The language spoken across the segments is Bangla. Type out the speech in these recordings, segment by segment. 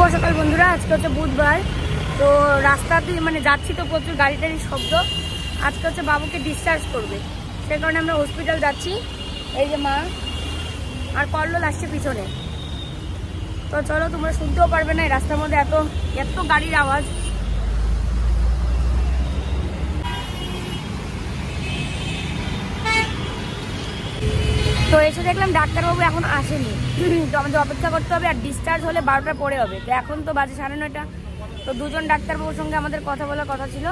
শুভ সকাল বন্ধুরা আজকে হচ্ছে বুধবার তো রাস্তা দিয়ে মানে যাচ্ছি তো প্রচুর গাড়ি টাড়ি শব্দ আজকে হচ্ছে বাবুকে ডিসচার্জ করবে সে কারণে আমরা হসপিটাল যাচ্ছি এই যে মা আর কল্লোল আসছে পিছনে তো চলো তোমরা শুনতেও পারবে না এই রাস্তার মধ্যে এত এত গাড়ির আওয়াজ তো এসে দেখলাম ডাক্তারবাবু এখন আসেনি তো আমাদের অপেক্ষা করতে হবে আর ডিসচার্জ হলে বারোটা পরে হবে তো এখন তো বাজে সাড়ে নয়টা তো দুজন ডাক্তারবাবুর সঙ্গে আমাদের কথা বলার কথা ছিল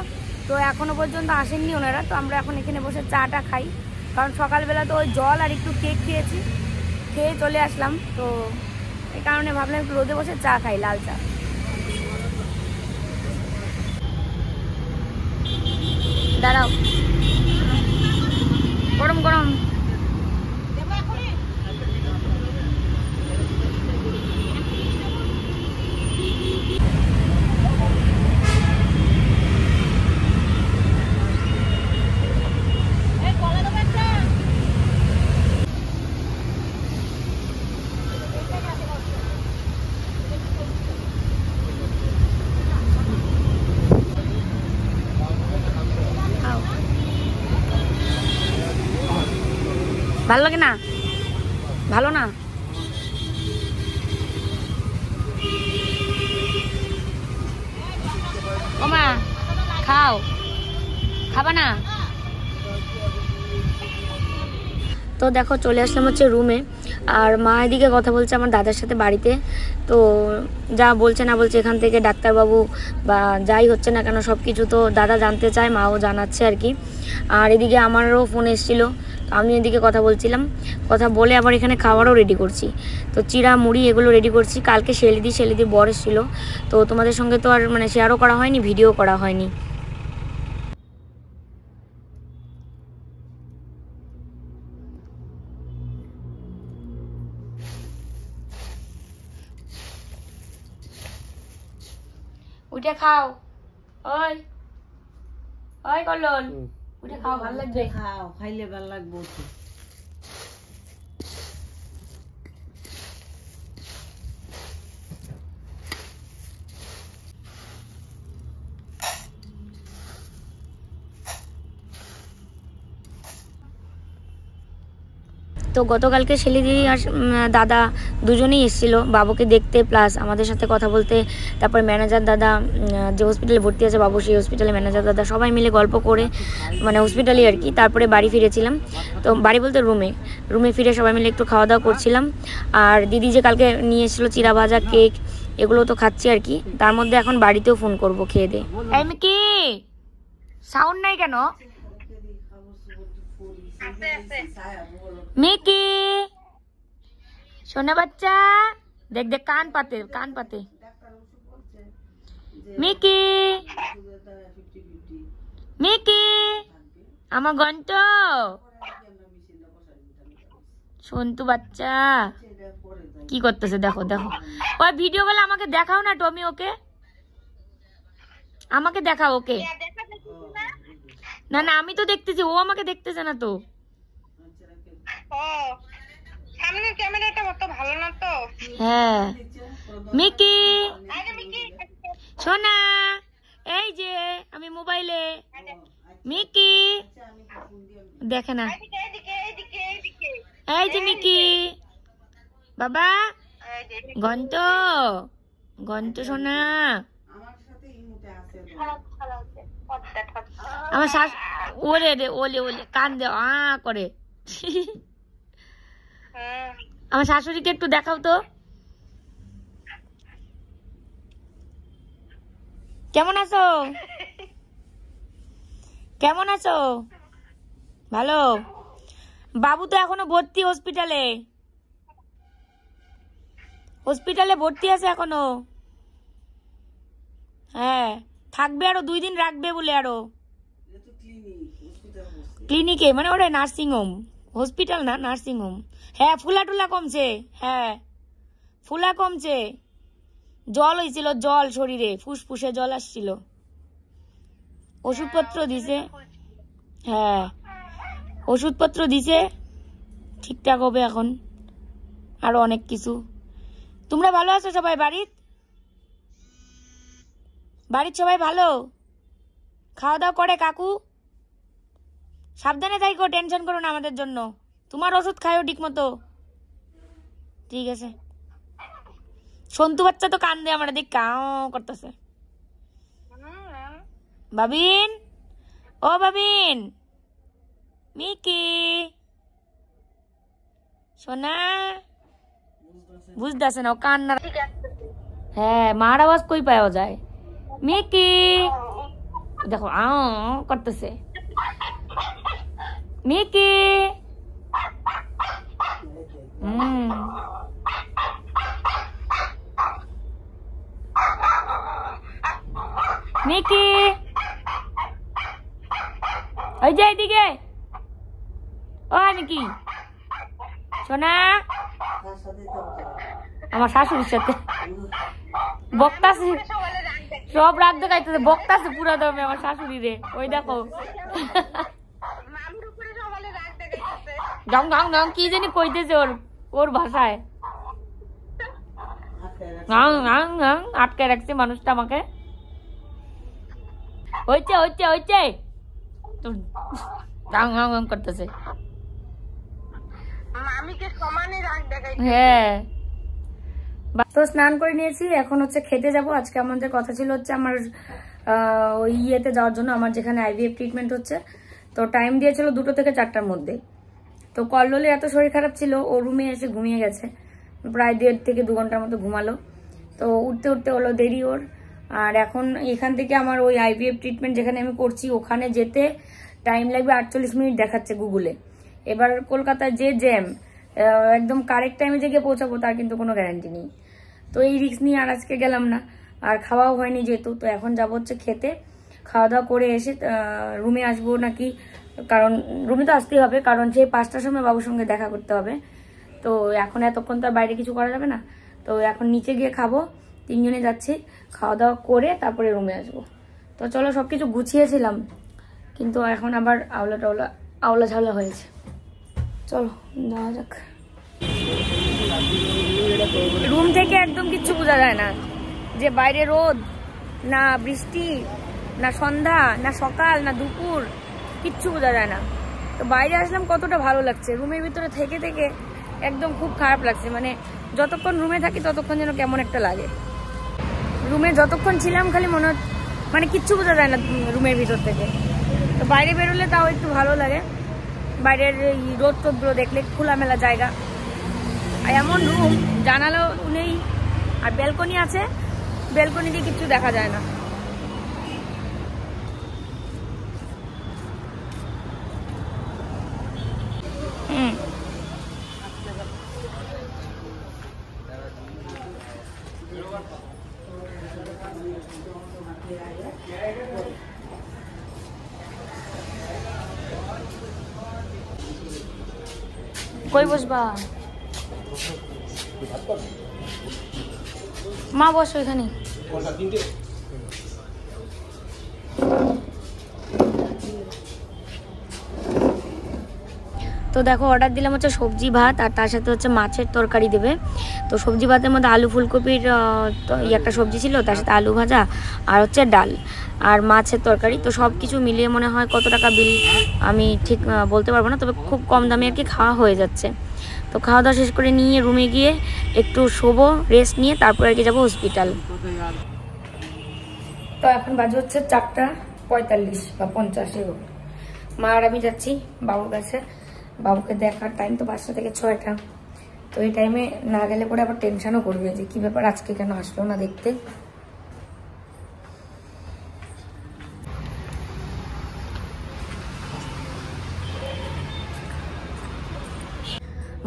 তো এখনও পর্যন্ত আসেননি ওনারা তো আমরা এখন এখানে বসে চাটা খাই কারণ সকালবেলা তো ওই জল আর একটু কেক খেয়েছি খেয়ে চলে আসলাম তো এই কারণে ভাবলাম একটু রোদে বসে চা খাই লাল চা দাঁড়াও গরম গরম ভালো লাগে না ভালো না ওমা খাও খাবা না তো দেখো চলে আসলাম হচ্ছে রুমে আর মা এদিকে কথা বলছে আমার দাদার সাথে বাড়িতে তো যা বলছে না বলছে এখান থেকে ডাক্তারবাবু বা যাই হচ্ছে না কেন সব কিছু তো দাদা জানতে চায় মাও জানাচ্ছে আর কি আর এদিকে আমারও ফোন এসেছিলো আমি এদিকে কথা বলছিলাম কথা বলে আবার এখানে খাবারও রেডি করছি তো চিড়া মুড়ি এগুলো রেডি করছি কালকে শেলিদি শেলিদি বর ছিল তো তোমাদের সঙ্গে তো আর মানে শেয়ারও করা হয়নি ভিডিও করা হয়নি খাও ওই ওই কলন ওটা খাওয়া ভালো লাগবে খাও খাইলে ভালো লাগবে তো গতকালকে দিদি আর দাদা দুজনেই এসেছিল বাবুকে দেখতে প্লাস আমাদের সাথে কথা বলতে তারপর ম্যানেজার দাদা যে হসপিটালে ভর্তি আছে বাবু সেই হসপিটালে ম্যানেজার দাদা সবাই মিলে গল্প করে মানে হসপিটালে আর কি তারপরে বাড়ি ফিরেছিলাম তো বাড়ি বলতে রুমে রুমে ফিরে সবাই মিলে একটু খাওয়া দাওয়া করছিলাম আর দিদি যে কালকে নিয়ে এসেছিলো চিরা ভাজা কেক এগুলো তো খাচ্ছি আর কি তার মধ্যে এখন বাড়িতেও ফোন করব খেয়ে দে কি সাউন্ড নাই কেন মিকি সোনা বাচ্চা দেখ দেখ কান পাতে কান পাতে মিকি মিকি আমার গন্ত শুনতু বাচ্চা কি করতেছে দেখো দেখো ওই ভিডিও বলে আমাকে দেখাও না টমি ওকে আমাকে দেখাও ওকে না না আমি তো দেখতেছি ও আমাকে দেখতেছে না তো সামনের ক্যামেরাটা অত ভালো না তো হ্যাঁ মিকি সোনা এই যে আমি মোবাইলে মিকি দেখে না এই যে মিকি বাবা গন্ত গন্ত সোনা আমার সাথে আমার শাশু ওলে রে ওলে ওলে কান দে আ করে আমার শাশুড়িকে একটু দেখাও তো কেমন আছো কেমন আছো ভালো বাবু তো এখনো ভর্তি হসপিটালে হসপিটালে ভর্তি আছে এখনো হ্যাঁ থাকবে আরো দুই দিন রাখবে বলে আরো ক্লিনিকে মানে ওটা নার্সিং হোম হসপিটাল না নার্সিং হোম হ্যাঁ ফুলা টুলা কমছে হ্যাঁ ফুলা কমছে জল হয়েছিল জল শরীরে ফুসফুসে জল আসছিল ওষুধপত্র হ্যাঁ, দিছে হ্যাঁ ওষুধপত্র দিছে ঠিকঠাক হবে এখন আরো অনেক কিছু তোমরা ভালো আছো সবাই বাড়ির বাড়ির সবাই ভালো খাওয়া দাওয়া করে কাকু সাবধানে থাকো টেনশন করো না আমাদের জন্য তোমার ওষুধ খায়ও ঠিক মতো ঠিক আছে সন্তু বাচ্চা তো কান্দে আমার দিক কাও করতেছে বাবিন ও বাবিন মিকি সোনা বুঝতেছে না ও কান্নার হ্যাঁ মার আওয়াজ কই পাওয়া যায় মেকি দেখো আও করতেছে মেকি হুম মেকি ওই যে এদিকে ও কি সোনা হ্যাঁ, আমার শাশুড়ির সাথে বক্তা সব রাগ দেখাইতেছে বকতাছে পুরো দমে আমার শাশুড়ি রে ওই দেখো কি জানি কইতেছে ওর ওর ভাষায় আটকে রাখছে মানুষটা আমাকে হইছে হইছে হইছে তো গাং গাং করতেছে হ্যাঁ তো স্নান করে নিয়েছি এখন হচ্ছে খেতে যাব আজকে আমাদের কথা ছিল হচ্ছে আমার ওই ইয়েতে যাওয়ার জন্য আমার যেখানে আইভিএফ ট্রিটমেন্ট হচ্ছে তো টাইম দিয়েছিল দুটো থেকে চারটার মধ্যে তো কল্লোলের এত শরীর খারাপ ছিল ও রুমে এসে ঘুমিয়ে গেছে প্রায় দেড় থেকে দু ঘন্টার মতো ঘুমালো তো উঠতে উঠতে হলো দেরি ওর আর এখন এখান থেকে আমার ওই আইভিএফ ট্রিটমেন্ট যেখানে আমি করছি ওখানে যেতে টাইম লাগবে আটচল্লিশ মিনিট দেখাচ্ছে গুগলে এবার কলকাতায় যে জ্যাম একদম কারেক্ট টাইমে যে গিয়ে পৌঁছাবো তার কিন্তু কোনো গ্যারান্টি নেই তো এই রিক্স নিয়ে আর আজকে গেলাম না আর খাওয়াও হয়নি যেহেতু তো এখন যাবো হচ্ছে খেতে খাওয়া দাওয়া করে এসে রুমে আসবো নাকি কারণ রুমে তো আসতেই হবে কারণ সেই পাঁচটার সময় বাবুর সঙ্গে দেখা করতে হবে তো এখন এতক্ষণ তো বাইরে কিছু করা যাবে না তো এখন নিচে গিয়ে খাবো তিনজনে যাচ্ছি খাওয়া দাওয়া করে তারপরে রুমে আসবো তো চলো সব কিছু গুছিয়েছিলাম কিন্তু এখন আবার আওলা টাওলা আওলা ঝাওলা হয়েছে চলো যাওয়া যাক রুম থেকে একদম কিচ্ছু বোঝা যায় না যে বাইরে রোদ না বৃষ্টি না সন্ধ্যা না সকাল না দুপুর কিচ্ছু বোঝা যায় না তো বাইরে আসলাম কতটা ভালো লাগছে রুমের ভিতরে থেকে থেকে একদম খুব খারাপ লাগছে মানে যতক্ষণ রুমে থাকি ততক্ষণ যেন কেমন একটা লাগে রুমে যতক্ষণ ছিলাম খালি মনে মানে কিচ্ছু বোঝা যায় না রুমের ভিতর থেকে তো বাইরে বেরোলে তাও একটু ভালো লাগে বাইরের রোদ টোদগুলো দেখলে খোলামেলা জায়গা এমন রুম জানালো নেই আর ব্যালকনি আছে ব্যালকনি দিয়ে কিছু দেখা যায় না কই বসবা মা বস এখানে তো দেখো অর্ডার দিলাম হচ্ছে সবজি ভাত আর তার সাথে হচ্ছে মাছের তরকারি দেবে তো সবজি ভাতের মধ্যে আলু ফুলকপির একটা সবজি ছিল তার সাথে আলু ভাজা আর হচ্ছে ডাল আর মাছের তরকারি তো সব কিছু মিলিয়ে মনে হয় কত টাকা বিল আমি ঠিক বলতে পারবো না তবে খুব কম দামে আর কি খাওয়া হয়ে যাচ্ছে তো খাওয়া দাওয়া শেষ করে নিয়ে রুমে গিয়ে একটু শোবো রেস্ট নিয়ে তারপর আর কি যাবো হসপিটাল তো এখন বাজে হচ্ছে চারটা পঁয়তাল্লিশ বা পঞ্চাশ এরকম মা আর আমি যাচ্ছি বাবুর কাছে বাবুকে দেখার টাইম তো পাঁচটা থেকে ছয়টা তো এই টাইমে না গেলে পরে আবার টেনশনও করবে যে কী ব্যাপার আজকে কেন আসলো না দেখতে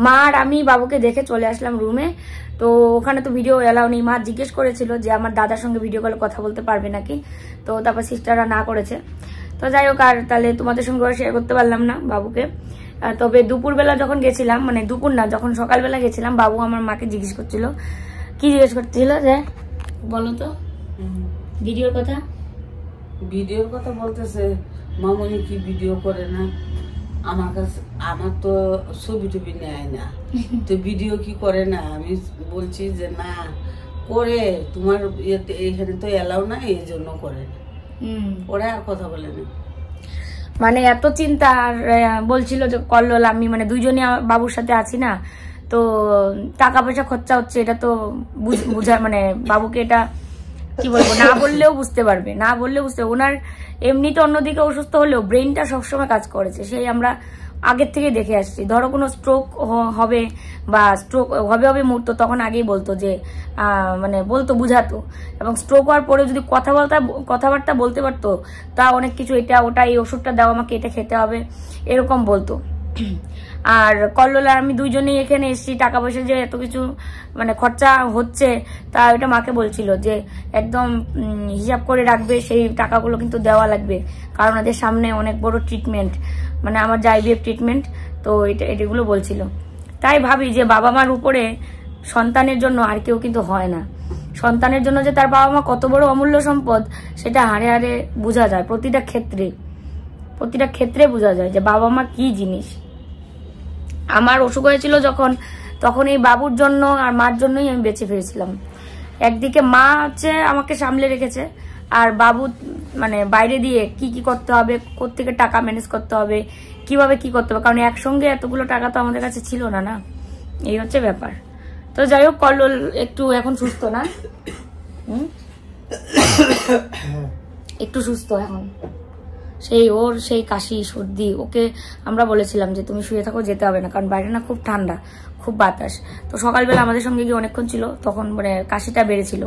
মা আর আমি বাবুকে দেখে চলে আসলাম রুমে তো ওখানে তো ভিডিও এলাও নেই মা জিজ্ঞেস করেছিল যে আমার দাদার সঙ্গে ভিডিও কলে কথা বলতে পারবে নাকি তো তারপর সিস্টাররা না করেছে তো যাই হোক আর তাহলে তোমাদের সঙ্গে শেয়ার করতে পারলাম না বাবুকে তবে দুপুরবেলা যখন গেছিলাম মানে দুপুর না যখন সকালবেলা গেছিলাম বাবু আমার মাকে জিজ্ঞেস করছিল কি জিজ্ঞেস করছিল যে বলো তো ভিডিওর কথা ভিডিওর কথা বলতেছে মামনি কি ভিডিও করে না আমার কাছে আমার তো ছবি টবি নেয় না তো ভিডিও কি করে না আমি বলছি যে না করে তোমার ইয়েতে এখানে তো এলাও না এই জন্য করে না ওরা আর কথা বলে না মানে এত চিন্তা আর বলছিল যে কল্লোল আমি মানে দুইজনে বাবুর সাথে আছি না তো টাকা পয়সা খরচা হচ্ছে এটা তো বুঝা মানে বাবুকে এটা কি বলবো না বললেও বুঝতে পারবে না বললেও বুঝতে ওনার এমনিতে অন্যদিকে অসুস্থ হলেও ব্রেনটা সবসময় কাজ করেছে সেই আমরা আগের থেকে দেখে আসছি ধরো কোনো স্ট্রোক হবে বা স্ট্রোক হবে হবে মুহূর্ত তখন আগেই বলতো যে মানে বলতো বুঝাতো এবং স্ট্রোক হওয়ার পরে যদি কথা বলতা কথাবার্তা বলতে পারতো তা অনেক কিছু এটা ওটা এই ওষুধটা দেওয়া আমাকে এটা খেতে হবে এরকম বলতো আর কল্লোল আর আমি দুজনেই এখানে এসছি টাকা পয়সা যে এত কিছু মানে খরচা হচ্ছে তা ওইটা মাকে বলছিল যে একদম হিসাব করে রাখবে সেই টাকাগুলো কিন্তু দেওয়া লাগবে কারণ ওদের সামনে অনেক বড় ট্রিটমেন্ট মানে আমার যা আইভিএফ ট্রিটমেন্ট তো এটা এটাগুলো বলছিল তাই ভাবি যে বাবা মার উপরে সন্তানের জন্য আর কেউ কিন্তু হয় না সন্তানের জন্য যে তার বাবা মা কত বড় অমূল্য সম্পদ সেটা হারে হারে বোঝা যায় প্রতিটা ক্ষেত্রে প্রতিটা ক্ষেত্রে বোঝা যায় যে বাবা মা কি জিনিস আমার অসুখ হয়েছিল যখন তখন এই বাবুর জন্য আর মার জন্যই আমি বেঁচে ফিরেছিলাম একদিকে মা হচ্ছে আমাকে সামলে রেখেছে আর বাবু মানে বাইরে দিয়ে কি কি করতে হবে কোথেকে টাকা ম্যানেজ করতে হবে কিভাবে কি করতে হবে কারণ একসঙ্গে এতগুলো টাকা তো আমাদের কাছে ছিল না না এই হচ্ছে ব্যাপার তো যাই হোক কল্লোল একটু এখন সুস্থ না একটু সুস্থ এখন সেই ওর সেই কাশি সর্দি ওকে আমরা বলেছিলাম যে তুমি শুয়ে থাকো যেতে হবে না কারণ বাইরে না খুব ঠান্ডা খুব বাতাস তো সকালবেলা আমাদের সঙ্গে গিয়ে অনেকক্ষণ ছিল তখন মানে কাশিটা বেড়েছিল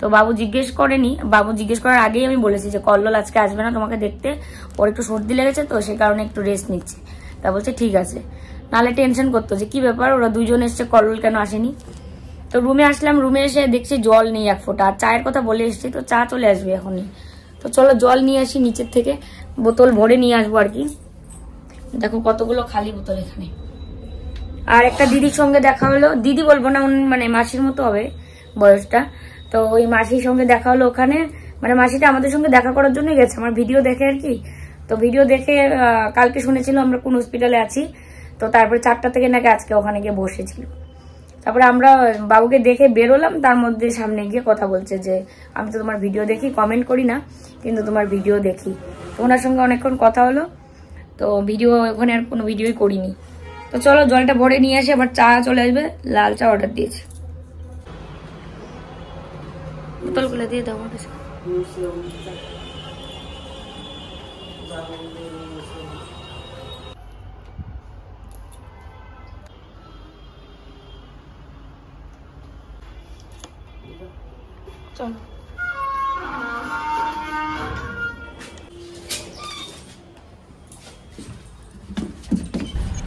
তো বাবু জিজ্ঞেস করেনি বাবু জিজ্ঞেস করার আগেই আমি বলেছি যে কল্লোল আজকে আসবে না তোমাকে দেখতে ওর একটু সর্দি লেগেছে তো সে কারণে একটু রেস্ট নিচ্ছে তা বলছে ঠিক আছে নালে টেনশন করতো যে কি ব্যাপার ওরা দুজন এসছে কল্লোল কেন আসেনি তো রুমে আসলাম রুমে এসে দেখছি জল নেই এক ফোঁটা আর চায়ের কথা বলে এসছি তো চা চলে আসবে এখনই তো চলো জল নিয়ে আসি নিচের থেকে বোতল ভরে নিয়ে আসবো আর কি দেখো কতগুলো খালি বোতল এখানে আর একটা দিদির সঙ্গে দেখা হলো দিদি বলবো না মানে মাসির মতো হবে বয়সটা তো ওই মাসির সঙ্গে দেখা হলো ওখানে মানে মাসিটা আমাদের সঙ্গে দেখা করার জন্য গেছে আমার ভিডিও দেখে আর কি তো ভিডিও দেখে কালকে শুনেছিল আমরা কোন হসপিটালে আছি তো তারপরে চারটা থেকে নাকি আজকে ওখানে গিয়ে বসেছিল তারপরে আমরা বাবুকে দেখে বেরোলাম তার মধ্যে সামনে গিয়ে কথা বলছে যে আমি তো তোমার ভিডিও দেখি কমেন্ট করি না কিন্তু তোমার ভিডিও দেখি তো ওনার সঙ্গে অনেকক্ষণ কথা হলো তো ভিডিও ওখানে আর কোনো ভিডিওই করিনি তো চলো জলটা ভরে নিয়ে আসে আবার চা চলে আসবে লাল চা অর্ডার দিয়েছে বোতলগুলো দিয়ে দাও চলো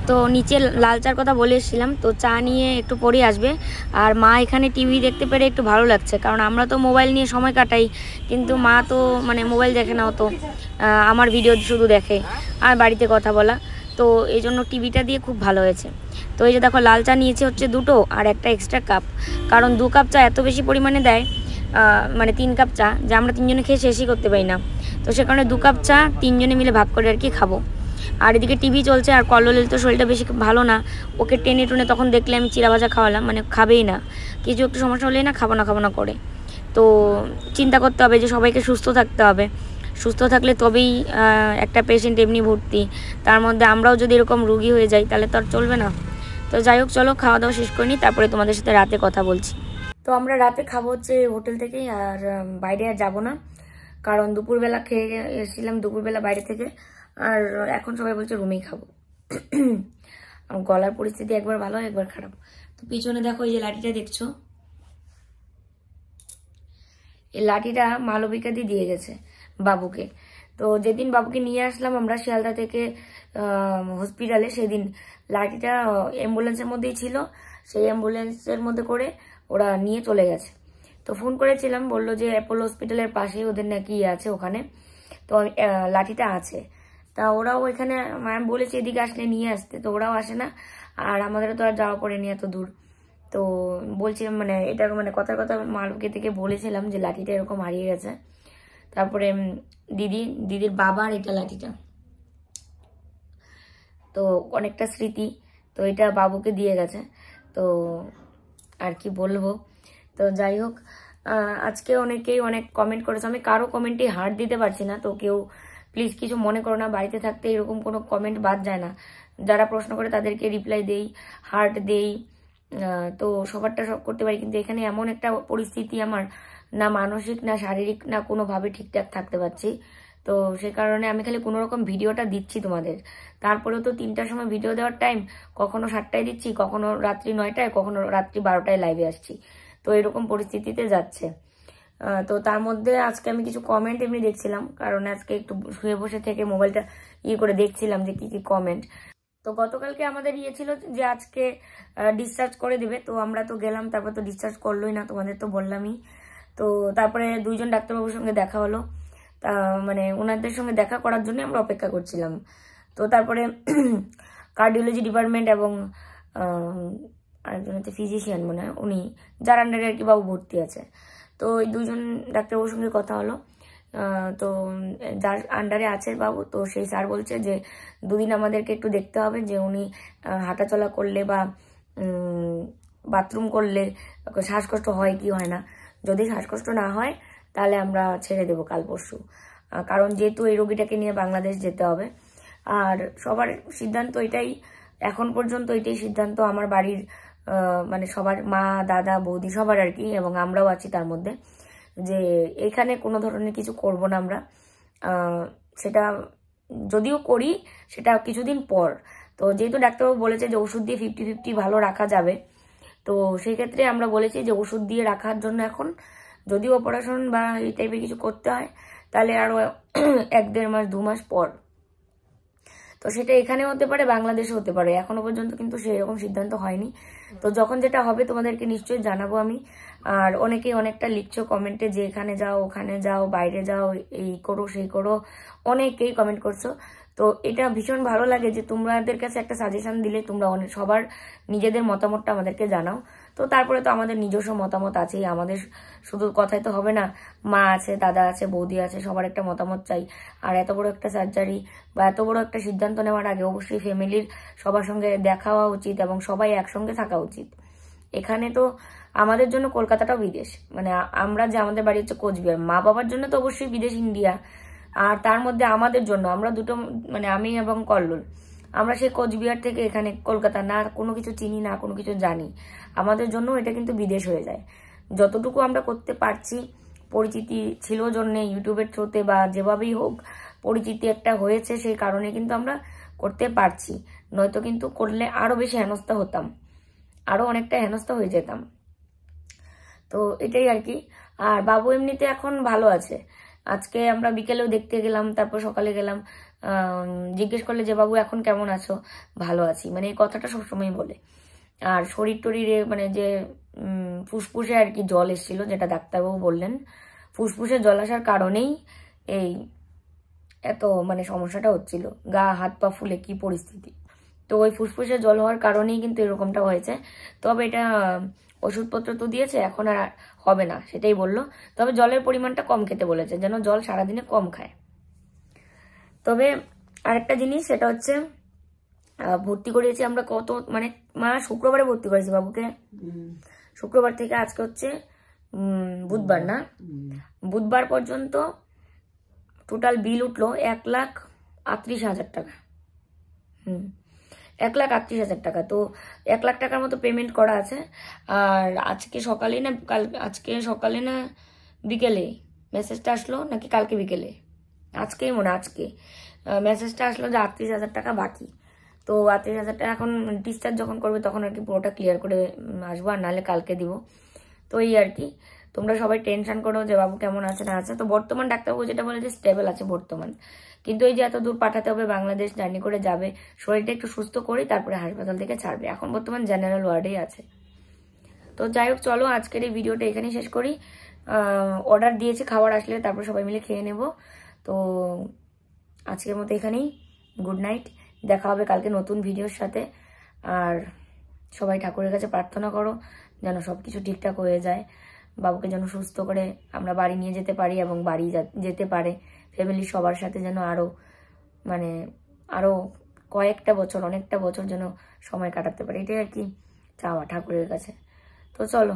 তো নিচে লাল চার কথা বলে এসেছিলাম তো চা নিয়ে একটু পরে আসবে আর মা এখানে টিভি দেখতে পেরে একটু ভালো লাগছে কারণ আমরা তো মোবাইল নিয়ে সময় কাটাই কিন্তু মা তো মানে মোবাইল দেখে না অত আমার ভিডিও শুধু দেখে আর বাড়িতে কথা বলা তো এই জন্য টিভিটা দিয়ে খুব ভালো হয়েছে তো এই যে দেখো লাল চা নিয়েছে হচ্ছে দুটো আর একটা এক্সট্রা কাপ কারণ দু কাপ চা এত বেশি পরিমাণে দেয় মানে তিন কাপ চা যা আমরা তিনজনে খেয়ে শেষই করতে পারি না তো সে কারণে দু কাপ চা তিনজনে মিলে ভাগ করে আর কি খাবো আর এদিকে টিভি চলছে আর কল্লোলের তো শরীরটা বেশি ভালো না ওকে টেনে টুনে তখন দেখলে আমি চিরা ভাজা খাওয়ালাম মানে খাবেই না কিছু একটু সমস্যা হলেই না খাবো না খাবো না করে তো চিন্তা করতে হবে যে সবাইকে সুস্থ থাকতে হবে সুস্থ থাকলে তবেই একটা পেশেন্ট এমনি ভর্তি তার মধ্যে আমরাও যদি এরকম রুগী হয়ে যাই তাহলে তো আর চলবে না তো যাই হোক চলো খাওয়া দাওয়া শেষ করিনি তারপরে তোমাদের সাথে রাতে কথা বলছি তো আমরা রাতে খাবো হচ্ছে হোটেল থেকেই আর বাইরে আর যাবো না কারণ দুপুরবেলা খেয়ে এসেছিলাম দুপুরবেলা বাইরে থেকে আর এখন সবাই বলছে রুমেই খাবো গলার পরিস্থিতি একবার ভালো একবার খারাপ তো পিছনে দেখো এই যে লাঠিটা দেখছো এই লাঠিটা মালবিকা দিয়ে দিয়ে গেছে বাবুকে তো যেদিন বাবুকে নিয়ে আসলাম আমরা শিয়ালদা থেকে হসপিটালে সেদিন লাঠিটা অ্যাম্বুলেন্সের মধ্যেই ছিল সেই অ্যাম্বুলেন্সের মধ্যে করে ওরা নিয়ে চলে গেছে তো ফোন করেছিলাম বললো যে অ্যাপোলো হসপিটালের পাশেই ওদের নাকি ইয়ে আছে ওখানে তো লাঠিটা আছে তা ওরাও ওইখানে ম্যাম বলেছে এদিকে আসলে নিয়ে আসতে তো ওরাও আসে না আর আমাদেরও তো আর যাওয়া পড়েনি এত দূর তো বলছিলাম মানে এটা মানে কথার কথা মালুকে থেকে বলেছিলাম যে লাঠিটা এরকম হারিয়ে গেছে তারপরে দিদি দিদির বাবার এটা লাঠিটা তো অনেকটা স্মৃতি তো এটা বাবুকে দিয়ে গেছে তো আর কি বলবো তো যাই হোক আজকে অনেকেই অনেক কমেন্ট করেছে আমি কারো কমেন্টে হার দিতে পারছি না তো কেউ প্লিজ কিছু মনে করো না বাড়িতে থাকতে এরকম কোনো কমেন্ট বাদ যায় না যারা প্রশ্ন করে তাদেরকে রিপ্লাই দেই হার্ট দেই তো সবারটা সব করতে পারি কিন্তু এখানে এমন একটা পরিস্থিতি আমার না মানসিক না শারীরিক না কোনোভাবে ঠিকঠাক থাকতে পারছি তো সে কারণে আমি খালি কোনো রকম ভিডিওটা দিচ্ছি তোমাদের তারপরেও তো তিনটার সময় ভিডিও দেওয়ার টাইম কখনো সাতটায় দিচ্ছি কখনো রাত্রি নয়টায় কখনো রাত্রি বারোটায় লাইভে আসছি তো এরকম পরিস্থিতিতে যাচ্ছে তো তার মধ্যে আজকে আমি কিছু কমেন্ট এমনি দেখছিলাম কারণ আজকে একটু শুয়ে বসে থেকে মোবাইলটা ইয়ে করে দেখছিলাম যে কি কি কমেন্ট তো গতকালকে আমাদের ইয়ে ছিল যে আজকে ডিসচার্জ করে দিবে তো আমরা তো গেলাম তারপর তো ডিসচার্জ করলোই না তোমাদের তো বললামই তো তারপরে দুইজন ডাক্তারবাবুর সঙ্গে দেখা হলো মানে ওনাদের সঙ্গে দেখা করার জন্য আমরা অপেক্ষা করছিলাম তো তারপরে কার্ডিওলজি ডিপার্টমেন্ট এবং আরেকজন হচ্ছে ফিজিশিয়ান মনে হয় উনি যার আন্ডারে আর কি বাবু ভর্তি আছে তো এই দুজন ডাক্তারবাবুর সঙ্গে কথা হলো তো যার আন্ডারে আছে বাবু তো সেই স্যার বলছে যে দুদিন আমাদেরকে একটু দেখতে হবে যে উনি হাঁটাচলা করলে বা বাথরুম করলে শ্বাসকষ্ট হয় কি হয় না যদি শ্বাসকষ্ট না হয় তাহলে আমরা ছেড়ে দেব কাল পরশু কারণ যেহেতু এই রোগীটাকে নিয়ে বাংলাদেশ যেতে হবে আর সবার সিদ্ধান্ত এটাই এখন পর্যন্ত এটাই সিদ্ধান্ত আমার বাড়ির মানে সবার মা দাদা বৌদি সবার আর কি এবং আমরাও আছি তার মধ্যে যে এখানে কোনো ধরনের কিছু করব না আমরা সেটা যদিও করি সেটা কিছুদিন পর তো যেহেতু ডাক্তারবাবু বলেছে যে ওষুধ দিয়ে ফিফটি ফিফটি ভালো রাখা যাবে তো সেই ক্ষেত্রে আমরা বলেছি যে ওষুধ দিয়ে রাখার জন্য এখন যদি অপারেশন বা এই টাইপের কিছু করতে হয় তাহলে আরও এক দেড় মাস দু মাস পর তো সেটা এখানে হতে পারে বাংলাদেশে হতে পারে এখনো পর্যন্ত কিন্তু সেই রকম সিদ্ধান্ত হয়নি তো যখন যেটা হবে তোমাদেরকে নিশ্চয়ই জানাবো আমি আর অনেকেই অনেকটা লিখছো কমেন্টে যে এখানে যাও ওখানে যাও বাইরে যাও এই করো সেই করো অনেকেই কমেন্ট করছো তো এটা ভীষণ ভালো লাগে যে তোমাদের কাছে একটা সাজেশন দিলে তোমরা সবার নিজেদের মতামতটা আমাদেরকে জানাও তো তারপরে তো আমাদের নিজস্ব মতামত আছেই আমাদের শুধু কথাই তো হবে না মা আছে দাদা আছে বৌদি আছে সবার একটা মতামত চাই আর এত বড় একটা সার্জারি বা এত বড় একটা সিদ্ধান্ত নেওয়ার আগে অবশ্যই ফ্যামিলির সবার সঙ্গে দেখা হওয়া উচিত এবং সবাই একসঙ্গে থাকা উচিত এখানে তো আমাদের জন্য কলকাতাটাও বিদেশ মানে আমরা যে আমাদের বাড়ি হচ্ছে কোচবিহার মা বাবার জন্য তো অবশ্যই বিদেশ ইন্ডিয়া আর তার মধ্যে আমাদের জন্য আমরা দুটো মানে আমি এবং কল্লোল আমরা সেই কোচবিহার থেকে এখানে কলকাতা না কোনো কিছু চিনি না কোনো কিছু জানি আমাদের জন্য এটা কিন্তু বিদেশ হয়ে যায় যতটুকু আমরা করতে পারছি পরিচিতি ছিল জন্যে ইউটিউবের থ্রুতে বা যেভাবেই হোক পরিচিতি একটা হয়েছে সেই কারণে কিন্তু আমরা করতে পারছি নয়তো কিন্তু করলে আরও বেশি হেনস্থা হতাম আরও অনেকটা হেনস্থা হয়ে যেতাম তো এটাই আর কি আর বাবু এমনিতে এখন ভালো আছে আজকে আমরা বিকেলেও দেখতে গেলাম তারপর সকালে গেলাম জিজ্ঞেস করলে যে বাবু এখন কেমন আছো ভালো আছি মানে এই কথাটা সবসময় বলে আর শরীর টরীরে মানে যে ফুসফুসে আর কি জল এসছিল যেটা ডাক্তারবাবু বললেন ফুসফুসে জল আসার কারণেই এই এত মানে সমস্যাটা হচ্ছিল গা হাত পা ফুলে কি পরিস্থিতি তো ওই ফুসফুসে জল হওয়ার কারণেই কিন্তু এরকমটা হয়েছে তবে এটা ওষুধপত্র তো দিয়েছে এখন আর হবে না সেটাই বলল তবে জলের পরিমাণটা কম খেতে বলেছে যেন জল সারাদিনে কম খায় তবে আরেকটা জিনিস সেটা হচ্ছে ভর্তি করিয়েছি আমরা কত মানে মা শুক্রবারে ভর্তি করেছি বাবুকে শুক্রবার থেকে আজকে হচ্ছে বুধবার না বুধবার পর্যন্ত টোটাল বিল উঠলো এক লাখ আটত্রিশ হাজার টাকা হুম এক লাখ আটত্রিশ হাজার টাকা তো এক লাখ টাকার মতো পেমেন্ট করা আছে আর আজকে সকালে না কাল আজকে সকালে না বিকেলে মেসেজটা আসলো নাকি কালকে বিকেলে আজকেই মনে আজকে মেসেজটা আসলো যে আটত্রিশ হাজার টাকা বাকি তো আটত্রিশ হাজার টাকা এখন ডিসচার্জ যখন করবে তখন আর কি পুরোটা ক্লিয়ার করে আসবো আর নাহলে কালকে দিব তো এই আর কি তোমরা সবাই টেনশন করো যে বাবু কেমন আছে না আছে তো বর্তমান ডাক্তারবাবু যেটা বলে যে স্টেবল আছে বর্তমান কিন্তু এই যে এত দূর পাঠাতে হবে বাংলাদেশ জার্নি করে যাবে শরীরটা একটু সুস্থ করে তারপরে হাসপাতাল থেকে ছাড়বে এখন বর্তমান জেনারেল ওয়ার্ডেই আছে তো যাই হোক চলো আজকের এই ভিডিওটা এখানেই শেষ করি অর্ডার দিয়েছি খাবার আসলে তারপর সবাই মিলে খেয়ে নেবো তো আজকের মতো এখানেই গুড নাইট দেখা হবে কালকে নতুন ভিডিওর সাথে আর সবাই ঠাকুরের কাছে প্রার্থনা করো যেন সব কিছু ঠিকঠাক হয়ে যায় বাবুকে যেন সুস্থ করে আমরা বাড়ি নিয়ে যেতে পারি এবং বাড়ি যেতে পারে ফ্যামিলি সবার সাথে যেন আরও মানে আরও কয়েকটা বছর অনেকটা বছর যেন সময় কাটাতে পারি এটাই আর কি চাওয়া ঠাকুরের কাছে তো চলো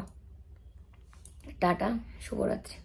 টাটা শুভরাত্রি